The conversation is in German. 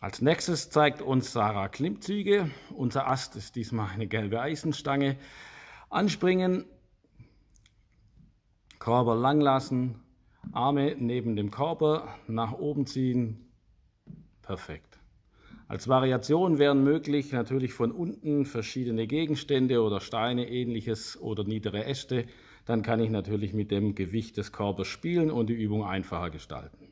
Als nächstes zeigt uns Sarah Klimmzüge. Unser Ast ist diesmal eine gelbe Eisenstange. Anspringen, Körper lang lassen, Arme neben dem Körper nach oben ziehen. Perfekt. Als Variation wären möglich natürlich von unten verschiedene Gegenstände oder Steine, ähnliches oder niedere Äste. Dann kann ich natürlich mit dem Gewicht des Körpers spielen und die Übung einfacher gestalten.